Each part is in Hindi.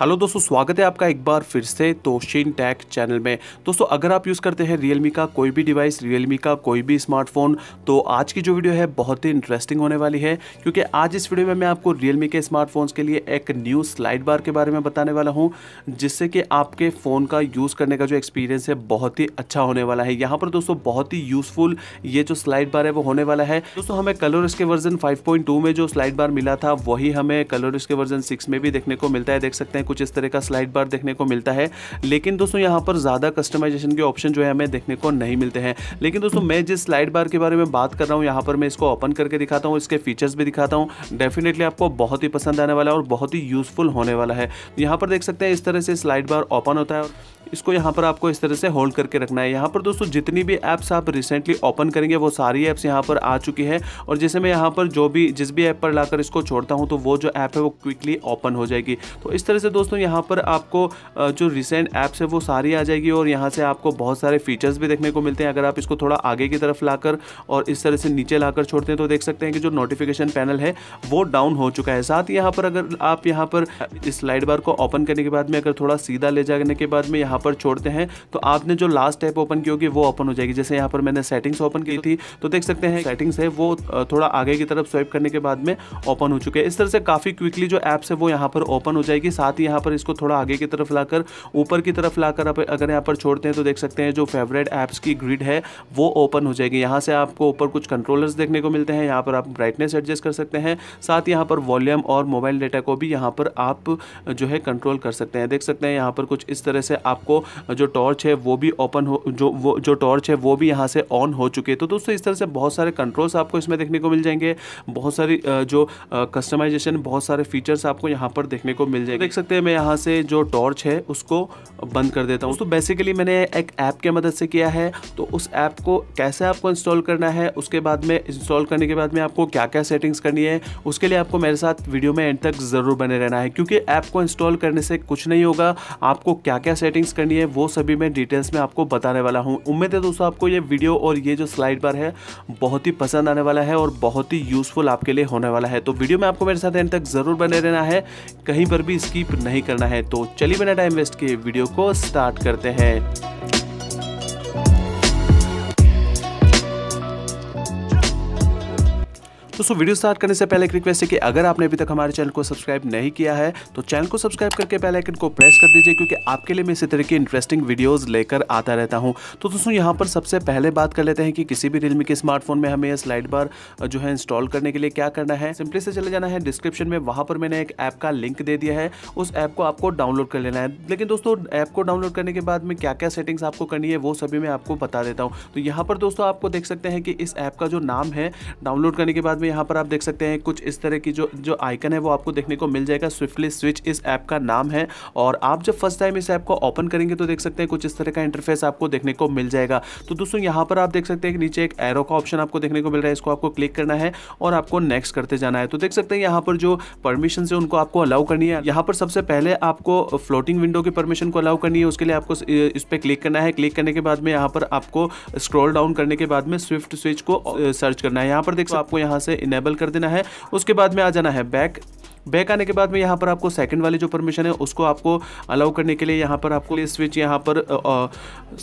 हेलो दोस्तों स्वागत है आपका एक बार फिर से तोशिन टैक चैनल में दोस्तों अगर आप यूज़ करते हैं रियल का कोई भी डिवाइस रियल का कोई भी स्मार्टफोन तो आज की जो वीडियो है बहुत ही इंटरेस्टिंग होने वाली है क्योंकि आज इस वीडियो में मैं आपको रियल के स्मार्टफोन्स के लिए एक न्यू स्लाइड बार के बारे में बताने वाला हूँ जिससे कि आपके फ़ोन का यूज़ करने का जो एक्सपीरियंस है बहुत ही अच्छा होने वाला है यहाँ पर दोस्तों बहुत ही यूज़फुल ये जो स्लाइड बार है वो होने वाला है दोस्तों हमें कलर इसके वर्जन फाइव में जो स्लाइड बार मिला था वही हमें कलर इसके वर्जन सिक्स में भी देखने को मिलता है देख सकते हैं हैं कुछ इस तरह का स्लाइड बार देखने को मिलता है लेकिन दोस्तों यहाँ पर ज़्यादा कस्टमाइजेशन के ऑप्शन जो है हमें देखने को नहीं मिलते हैं लेकिन दोस्तों मैं जिस स्लाइड बार के बारे में बात कर रहा हूँ यहाँ पर मैं इसको ओपन करके दिखाता हूँ इसके फीचर्स भी दिखाता हूँ डेफिनेटली आपको बहुत ही पसंद आने वाला है और बहुत ही यूज़फुल होने वाला है यहाँ पर देख सकते हैं इस तरह से स्लाइड बार ओपन होता है इसको यहाँ पर आपको इस तरह से होल्ड करके रखना है यहाँ पर दोस्तों जितनी भी ऐप्स आप रिसेंटली ओपन करेंगे वो सारी ऐप्स यहाँ पर आ चुकी है और जैसे मैं यहाँ पर जो भी जिस भी ऐप पर लाकर इसको छोड़ता हूँ तो वो जो ऐप है वो क्विकली ओपन हो जाएगी तो इस तरह से दोस्तों यहाँ पर आपको जो रिसेंट ऐप्स है वो सारी आ जाएगी और यहाँ से आपको बहुत सारे फीचर्स भी देखने को मिलते हैं अगर आप इसको थोड़ा आगे की तरफ लाकर और इस तरह से नीचे ला छोड़ते हैं तो देख सकते हैं कि जो नोटिफिकेशन पैनल है वो डाउन हो चुका है साथ ही यहाँ पर अगर आप यहाँ पर इस स्लाइड बार को ओपन करने के बाद में अगर थोड़ा सीधा ले जाने के बाद में यहाँ यहाँ पर छोड़ते हैं तो आपने जो लास्ट टैप ओपन की होगी वो ओपन हो जाएगी जैसे यहाँ पर मैंने सेटिंग्स ओपन की थी तो देख सकते हैं सेटिंग्स है वो थोड़ा आगे की तरफ स्वाइप करने के बाद में ओपन हो चुके हैं इस तरह से काफ़ी क्विकली जो ऐप्स है वो यहाँ पर ओपन हो जाएगी साथ ही यहाँ पर इसको थोड़ा आगे की तरफ लाकर ऊपर की तरफ लाकर अगर यहाँ पर छोड़ते हैं तो देख सकते हैं जो फेवरेट ऐप्स की ग्रिड है वो ओपन हो जाएगी यहाँ से आपको ऊपर कुछ कंट्रोलर्स देखने को मिलते हैं यहाँ पर आप ब्राइटनेस एडजस्ट कर सकते हैं साथ यहाँ पर वॉल्यूम और मोबाइल डेटा को भी यहाँ पर आप जो है कंट्रोल कर सकते हैं देख सकते हैं यहाँ पर कुछ इस तरह से आप आपको जो टॉर्च है वो भी ओपन हो जो वो जो टॉर्च है वो भी यहाँ से ऑन हो चुके हैं तो दोस्तों इस तरह से बहुत सारे कंट्रोल्स आपको इसमें देखने को मिल जाएंगे बहुत सारी जो कस्टमाइजेशन बहुत सारे फीचर्स आपको यहाँ पर देखने को मिल जाएंगे तो देख सकते हैं मैं यहाँ से जो टॉर्च है उसको बंद कर देता हूँ तो बेसिकली मैंने एक ऐप के मदद से किया है तो उस ऐप को कैसे आपको इंस्टॉल करना है उसके बाद में इंस्टॉल करने के बाद में आपको क्या क्या सेटिंग्स करनी है उसके लिए आपको मेरे साथ वीडियो में एंड तक ज़रूर बने रहना है क्योंकि ऐप को इंस्टॉल करने से कुछ नहीं होगा आपको क्या क्या सेटिंग्स करनी है वो सभी मैं डिटेल्स में आपको बताने वाला हूँ उम्मीद है दोस्तों आपको ये वीडियो और ये जो स्लाइड बार है बहुत ही पसंद आने वाला है और बहुत ही यूजफुल आपके लिए होने वाला है तो वीडियो में आपको मेरे साथ एंड तक ज़रूर बने रहना है कहीं पर भी स्कीप नहीं करना है तो चलिए बिना टाइम वेस्ट के वीडियो को स्टार्ट करते हैं दोस्तों वीडियो स्टार्ट करने से पहले एक रिक्वेस्ट है कि अगर आपने अभी तक हमारे चैनल को सब्सक्राइब नहीं किया है तो चैनल को सब्सक्राइब करके पहले आइकन को प्रेस कर दीजिए क्योंकि आपके लिए मैं इसी तरह की इंटरेस्टिंग वीडियोस लेकर आता रहता हूं तो दोस्तों यहां पर सबसे पहले बात कर लेते हैं कि किसी भी रियलमी के स्मार्टफोन में हमें स्लाइड बार जो है इंस्टॉल करने के लिए क्या करना है सिंपली से चले जाना है डिस्क्रिप्शन में वहां पर मैंने एक ऐप का लिंक दे दिया है उस ऐप को आपको डाउनलोड कर लेना है लेकिन दोस्तों ऐप को डाउनलोड करने के बाद में क्या क्या सेटिंग्स आपको करनी है वो सभी मैं आपको बता देता हूँ तो यहाँ पर दोस्तों आपको देख सकते हैं कि इस ऐप का जो नाम है डाउनलोड करने के बाद में यहाँ पर आप देख सकते हैं कुछ इस तरह की जो जो आइकन है वो आपको देखने को मिल जाएगा स्विफ्टली स्विच इस ऐप का नाम है और आप जब फर्स्ट टाइम इस ऐप को ओपन करेंगे तो देख सकते हैं कुछ इस तरह का इंटरफेस आपको देखने को मिल जाएगा तो दोस्तों यहाँ पर आप देख सकते हैं कि नीचे एक एरो का ऑप्शन आपको देखने को मिल रहा है इसको आपको क्लिक करना है और आपको नेक्स्ट करते जाना है तो देख सकते हैं यहाँ पर जो परमिशन है उनको आपको अलाउ करनी है यहाँ पर सबसे पहले आपको फ्लोटिंग विंडो की परमिशन को अलाउ करनी है उसके लिए आपको इस पर क्लिक करना है क्लिक करने के बाद में यहाँ पर आपको स्क्रॉल डाउन करने के बाद में स्विफ्ट स्विच को सर्च करना है यहाँ पर देख सकते आपको यहाँ से इनेबल कर देना है उसके बाद में आ जाना है बैक बैक आने के बाद में यहाँ पर आपको सेकंड वाली जो परमिशन है उसको आपको अलाउ करने के लिए यहाँ पर आपको स्विच यहाँ पर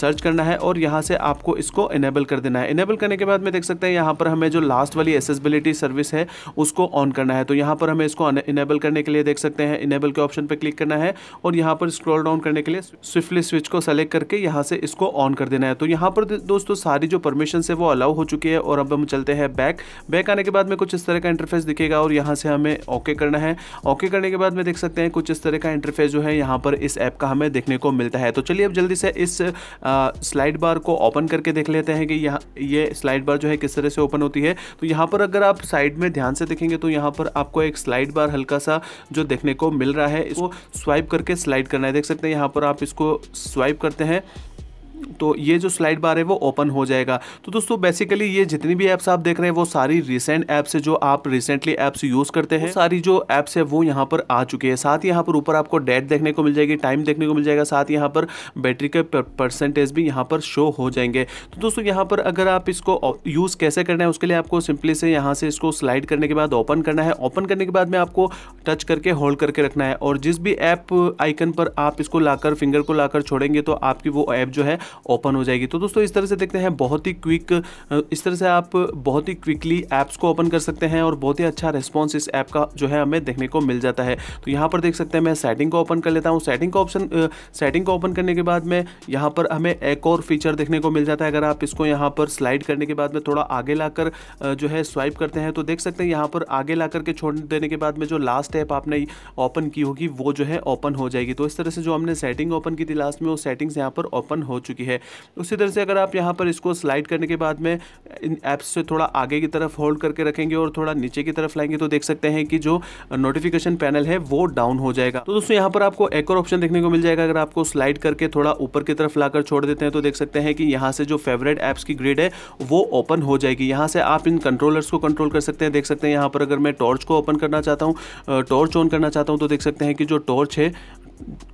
सर्च करना है और यहाँ से आपको इसको इनेबल कर देना है इनेबल करने के बाद में देख सकते हैं यहाँ पर हमें जो लास्ट वाली एसेसबिलिटी सर्विस है उसको ऑन करना है तो यहाँ पर हमें इसको इनेबल करने के लिए देख सकते हैं इनेबल के ऑप्शन पर क्लिक करना है और यहाँ पर स्क्रॉल डाउन करने के लिए स्विफ्टली स्विच को सेलेक्ट करके यहाँ से इसको ऑन कर देना है तो यहाँ पर दोस्तों सारी जो परमिशन है वो अलाउ हो चुकी है और अब हम चलते हैं बैक बैक आने के बाद में कुछ इस तरह का इंटरफेस दिखेगा और यहाँ से हमें ओके करना है हैं ओके करने के बाद में देख सकते हैं कुछ इस तरह का इंटरफेस जो है यहाँ पर इस ऐप का हमें देखने को मिलता है तो चलिए अब जल्दी से इस स्लाइड बार को ओपन करके देख लेते हैं कि यहाँ ये स्लाइड बार जो है किस तरह से ओपन होती है तो यहाँ पर अगर आप साइड में ध्यान से देखेंगे तो यहाँ पर आपको एक स्लाइड बार हल्का सा जो देखने को मिल रहा है इसको स्वाइप करके स्लाइड करना है देख सकते हैं यहाँ पर आप इसको स्वाइप करते हैं तो ये जो स्लाइड बार है वो ओपन हो जाएगा तो दोस्तों बेसिकली ये जितनी भी ऐप्स आप देख रहे हैं वो सारी रिसेंट ऐप्स है जो आप रिसेंटली ऐप्स यूज़ करते हैं सारी जो ऐप्स है वो यहाँ पर आ चुके हैं साथ यहाँ पर ऊपर आपको डेट देखने को मिल जाएगी टाइम देखने को मिल जाएगा साथ यहाँ पर बैटरी के परसेंटेज भी यहाँ पर शो हो जाएंगे तो दोस्तों यहाँ पर अगर आप इसको यूज़ कैसे करना है उसके लिए आपको सिंपली से यहाँ से इसको स्लाइड करने के बाद ओपन करना है ओपन करने के बाद में आपको टच करके होल्ड करके रखना है और जिस भी ऐप आइकन पर आप इसको लाकर फिंगर को लाकर छोड़ेंगे तो आपकी वो ऐप जो है ओपन हो जाएगी तो दोस्तों इस तरह से देखते हैं बहुत ही क्विक इस तरह से आप बहुत ही क्विकली ऐप्स को ओपन कर सकते हैं और बहुत ही अच्छा रिस्पॉन्स इस ऐप का जो है हमें देखने को मिल जाता है तो यहाँ पर देख सकते हैं मैं सेटिंग को ओपन कर लेता हूँ सेटिंग का ऑप्शन सेटिंग को ओपन करने के बाद में यहाँ पर हमें एक और फीचर देखने को मिल जाता है अगर आप इसको यहाँ पर स्लाइड करने के बाद में थोड़ा आगे लाकर जो है स्वाइप करते हैं तो देख सकते हैं यहाँ पर आगे ला करके छोड़ देने के बाद में जो लास्ट ऐप आपने ओपन की होगी वो जो है ओपन हो जाएगी तो इस तरह से जो हमने सेटिंग ओपन की थी लास्ट में वो सेटिंग्स यहाँ पर ओपन हो चुकी चुकी है उसी तरह से अगर आप यहाँ पर इसको स्लाइड करने के बाद में इन ऐप्स से थोड़ा आगे की तरफ होल्ड करके रखेंगे और थोड़ा नीचे की तरफ लाएंगे तो देख सकते हैं कि जो नोटिफिकेशन पैनल है वो डाउन हो जाएगा तो दोस्तों यहाँ पर आपको एक और ऑप्शन देखने को मिल जाएगा अगर आपको स्लाइड करके थोड़ा ऊपर की तरफ लाकर छोड़ देते हैं तो देख सकते हैं कि यहाँ से जो फेवरेट ऐप्स की ग्रेड है वो ओपन हो जाएगी यहाँ से आप इन कंट्रोलर्स को कंट्रोल कर सकते हैं देख सकते हैं यहाँ पर अगर मैं टॉर्च को ओपन करना चाहता हूँ टॉर्च ऑन करना चाहता हूँ तो देख सकते हैं कि जो टॉर्च है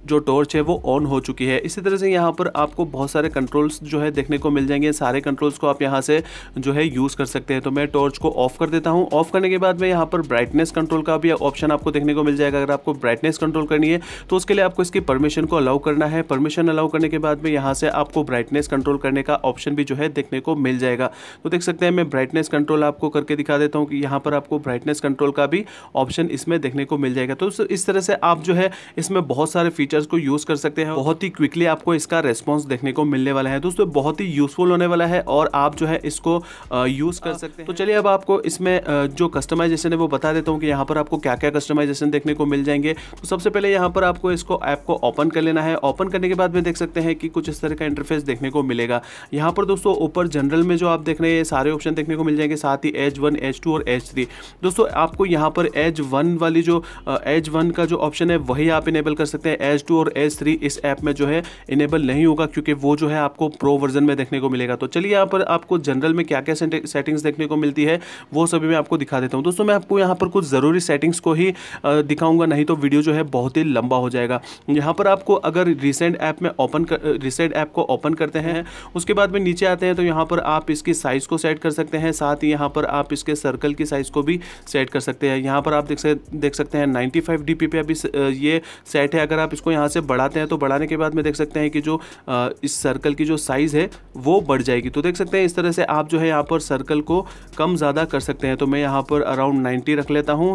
जो टॉर्च है वो ऑन हो चुकी है इसी तरह से यहाँ पर आपको बहुत सारे कंट्रोल्स जो है देखने को मिल जाएंगे सारे कंट्रोल्स को आप यहाँ से जो है यूज़ कर सकते हैं तो मैं टॉर्च को ऑफ कर देता हूँ ऑफ करने के बाद में यहाँ पर ब्राइटनेस कंट्रोल का भी ऑप्शन आपको देखने को मिल जाएगा अगर आपको ब्राइटनेस कंट्रोल करनी है तो उसके लिए आपको इसकी परमिशन को अलाउ करना है परमिशन अलाउ करने के बाद में यहाँ से आपको ब्राइटनेस कंट्रोल करने का ऑप्शन भी जो है देखने को मिल जाएगा तो देख सकते हैं मैं ब्राइटनेस कंट्रोल आपको करके दिखा देता हूँ कि यहाँ पर आपको ब्राइटनेस कंट्रोल का भी ऑप्शन इसमें देखने को मिल जाएगा तो इस तरह से आप जो है इसमें बहुत सारे फीचर्स को यूज कर सकते हैं बहुत ही क्विकली आपको इसका रेस्पॉन्स देखने को मिलने वाला है दोस्तों बहुत ही यूजफुल होने वाला है और आप जो है इसको यूज कर हाँ। सकते हैं तो चलिए अब आपको इसमें जो कस्टमाइजेशन है वो बता देता हूँ कि यहाँ पर आपको क्या क्या कस्टमाइजेशन देखने को मिल जाएंगे तो सबसे पहले यहाँ पर आपको इसको ऐप को ओपन कर लेना है ओपन करने के बाद में देख सकते हैं कि कुछ इस तरह का इंटरफेस देखने को मिलेगा यहाँ पर दोस्तों ऊपर जनरल में जो आप देख रहे हैं सारे ऑप्शन देखने को मिल जाएंगे साथ ही एज वन एज टू और एज थ्री दोस्तों आपको यहाँ पर एज वन वाली जो एज वन का जो ऑप्शन है वही आप इनेबल कर सकते सकते हैं एज टू और एज थ्री इस ऐप में जो है इनेबल नहीं होगा क्योंकि वो जो है आपको प्रो वर्जन में देखने को मिलेगा तो चलिए यहाँ पर आपको जनरल में क्या क्या सेटिंग्स देखने को मिलती है वो सभी मैं आपको दिखा देता हूँ दोस्तों मैं आपको यहाँ पर कुछ ज़रूरी सेटिंग्स को ही दिखाऊंगा नहीं तो वीडियो जो है बहुत ही लंबा हो जाएगा यहाँ पर आपको अगर रिसेंट ऐप में ओपन रिसेंट ऐप को ओपन करते हैं उसके बाद में नीचे आते हैं तो यहाँ पर आप इसकी साइज़ को सेट कर सकते हैं साथ ही यहाँ पर आप इसके सर्कल की साइज़ को भी सेट कर सकते हैं यहाँ पर आप देख सकते हैं नाइन्टी फाइव पे अभी ये सेट है अगर आप इसको यहाँ से बढ़ाते हैं तो बढ़ाने के बाद में देख सकते हैं कि जो इस सर्कल की जो साइज़ है वो बढ़ जाएगी तो देख सकते हैं इस तरह से आप जो है यहाँ पर सर्कल को कम ज़्यादा कर सकते हैं तो मैं यहाँ पर अराउंड नाइन्टी रख लेता हूँ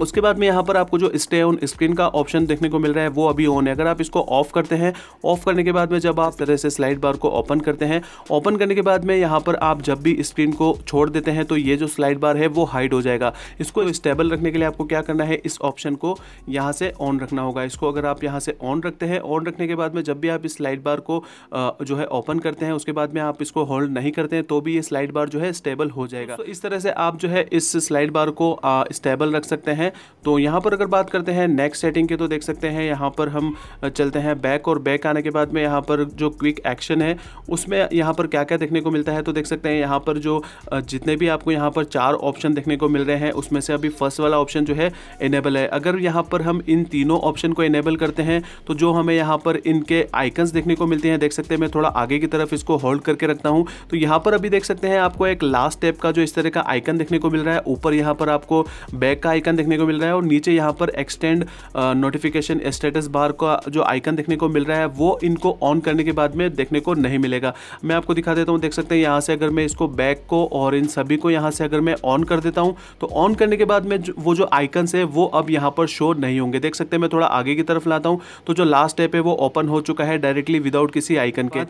उसके बाद में यहाँ पर आपको जो स्टे ऑन स्क्रीन का ऑप्शन देखने को मिल रहा है वो अभी ऑन है अगर आप इसको ऑफ करते हैं ऑफ करने के बाद में जब आप तरह से स्लाइड बार को ओपन करते हैं ओपन करने के बाद में यहाँ पर आप जब भी स्क्रीन को छोड़ देते हैं तो ये जो स्लाइड बार है वो हाइड हो जाएगा इसको स्टेबल रखने के लिए आपको क्या करना है इस ऑप्शन को यहाँ से ऑन रखना होगा इसको अगर आप यहाँ से ऑन रखते हैं ऑन रखने के बाद में जब भी आप इस स्लाइड बार को जो है ओपन करते हैं उसके बाद में आप इसको होल्ड नहीं करते हैं तो भी ये स्लाइड बार जो है स्टेबल हो जाएगा तो इस तरह से आप जो है इस स्लाइड बार को स्टेबल रख सकते हैं हैं तो यहाँ पर अगर बात करते हैं नेक्स्ट सेटिंग के तो देख सकते हैं यहाँ पर हम चलते हैं बैक और बैक आने के बाद में यहाँ पर जो क्विक एक्शन है उसमें यहाँ पर क्या क्या देखने को मिलता है तो देख सकते हैं यहाँ पर जो जितने भी आपको यहाँ पर चार ऑप्शन देखने को मिल रहे हैं उसमें से अभी फर्स्ट वाला ऑप्शन जो है इनेबल है अगर यहाँ पर हम इन तीनों ऑप्शन को इनेबल करते हैं तो जो हमें यहाँ पर इनके आइकन्स देखने को मिलते हैं देख सकते हैं मैं थोड़ा आगे की तरफ इसको होल्ड करके रखता हूँ तो यहाँ पर अभी देख सकते हैं आपको एक लास्ट स्टेप का जो इस तरह का आइकन देखने को मिल रहा है ऊपर यहाँ पर आपको बैक का आइकन देखने देखने को मिल रहा है और नीचे यहाँ पर एक्सटेंड नोटिफिकेशन स्टेटस बार का जो आइकन देखने को मिल रहा है वो इनको ऑन करने के बाद में देखने को नहीं मिलेगा मैं आपको दिखा देता हूँ देख सकते हैं यहाँ से अगर मैं इसको बैक को और इन सभी को यहाँ से अगर मैं ऑन कर देता हूँ तो ऑन करने के बाद में वो जो आइकन्स है वो अब यहाँ पर शो नहीं होंगे देख सकते हैं मैं थोड़ा आगे की तरफ लाता हूँ तो जो लास्ट स्टेप है वो ओपन हो चुका है डायरेक्टली विदाउट किसी आइकन के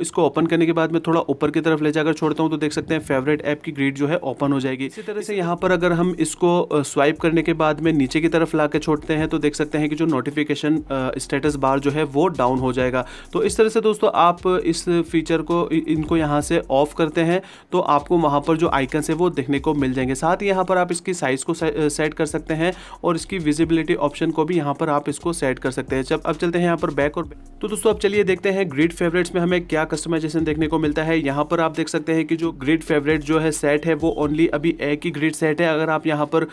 इसको ओपन करने के बाद मैं थोड़ा ऊपर की तरफ ले जाकर छोड़ता हूँ तो देख सकते हैं फेवरेट ऐप की ग्रीड जो है ओपन हो जाएगी इसी तरह से यहाँ पर अगर हम इसको स्वाइप करने के बाद में नीचे की तरफ ला छोड़ते हैं तो देख सकते हैं कि जो नोटिफिकेशन स्टेटस बार जो है वो डाउन हो जाएगा तो इस तरह से दोस्तों आप इस फीचर को इनको यहाँ से ऑफ करते हैं तो आपको वहाँ पर जो आइकन्स है वो देखने को मिल जाएंगे साथ ही यहाँ पर आप इसकी साइज़ को सेट कर सकते हैं और इसकी विजिबिलिटी ऑप्शन को भी यहाँ पर आप इसको सेट कर सकते हैं जब अब चलते हैं यहाँ पर बैक और तो दोस्तों अब चलिए देखते हैं ग्रीड फेवरेट्स में हमें क्या क्या कस्टमाइजेशन देखने को मिलता है यहाँ पर आप देख सकते हैं कि जो ग्रिड फेवरेट जो है सेट है वो ओनली अभी एक ही ग्रिड सेट है अगर आप यहाँ पर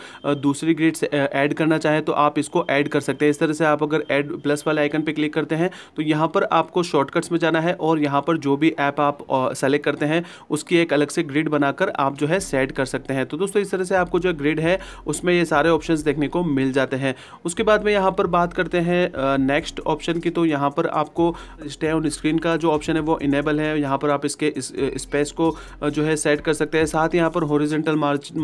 दूसरी ग्रिड ऐड करना चाहें तो आप इसको ऐड कर सकते हैं इस तरह से आप अगर ऐड प्लस वाले आइकन पर क्लिक करते हैं तो यहाँ पर आपको शॉर्टकट्स में जाना है और यहाँ पर जो भी ऐप आप सेलेक्ट करते हैं उसकी एक अलग से ग्रिड बनाकर आप जो है सेट कर सकते हैं तो दोस्तों इस तरह से आपको जो ग्रिड है उसमें ये सारे ऑप्शन देखने को मिल जाते हैं उसके बाद में यहाँ पर बात करते हैं नेक्स्ट ऑप्शन की तो यहाँ पर आपको स्टे ऑन स्क्रीन का जो ऑप्शन है वो इनेबल है यहाँ पर आप इसके इस स्पेस को जो है सेट कर सकते हैं साथ ही यहाँ पर हॉरिजेंटल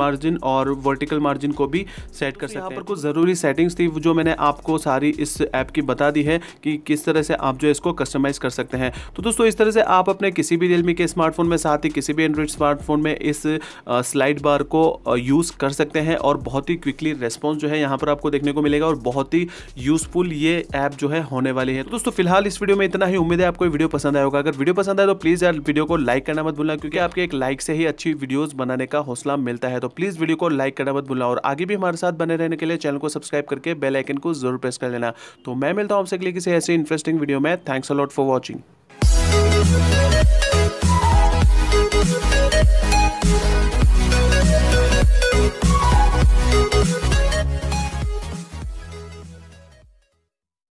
मार्जिन और वर्टिकल मार्जिन को भी सेट कर तो सकते हैं यहाँ पर कुछ ज़रूरी सेटिंग्स थी जो मैंने आपको सारी इस ऐप की बता दी है कि किस तरह से आप जो इसको कस्टमाइज़ कर सकते हैं तो दोस्तों इस तरह से आप अपने किसी भी रियलमी के स्मार्टफोन में साथ ही किसी भी एंड्रॉइड स्मार्टफोन में इस स्लाइड बार को यूज़ कर सकते हैं और बहुत ही क्विकली रेस्पॉन्स जो है यहाँ पर आपको देखने को मिलेगा और बहुत ही यूज़फुल ये ऐप जो है होने वाली है तो दोस्तों फिलहाल इस वीडियो में इतना ही उम्मीद है आपको वीडियो पसंद आएगा अगर वीडियो वीडियो पसंद आए तो प्लीज़ यार वीडियो को लाइक करना मत भूलना क्योंकि आपके एक लाइक से ही अच्छी वीडियोस बनाने का हौसला मिलता है तो प्लीज़ वीडियो को लाइक करना मत भूलना और आगे भी हमारे साथ बने रहने के लिए चैनल को सब्सक्राइब करके बेलाइकन को जरूर प्रेस कर लेना तो मैं मिलता हूँ आपसे अगले किसी ऐसे इंटरेस्टिंग वीडियो में थैंक्स अलॉट फॉर वॉचिंग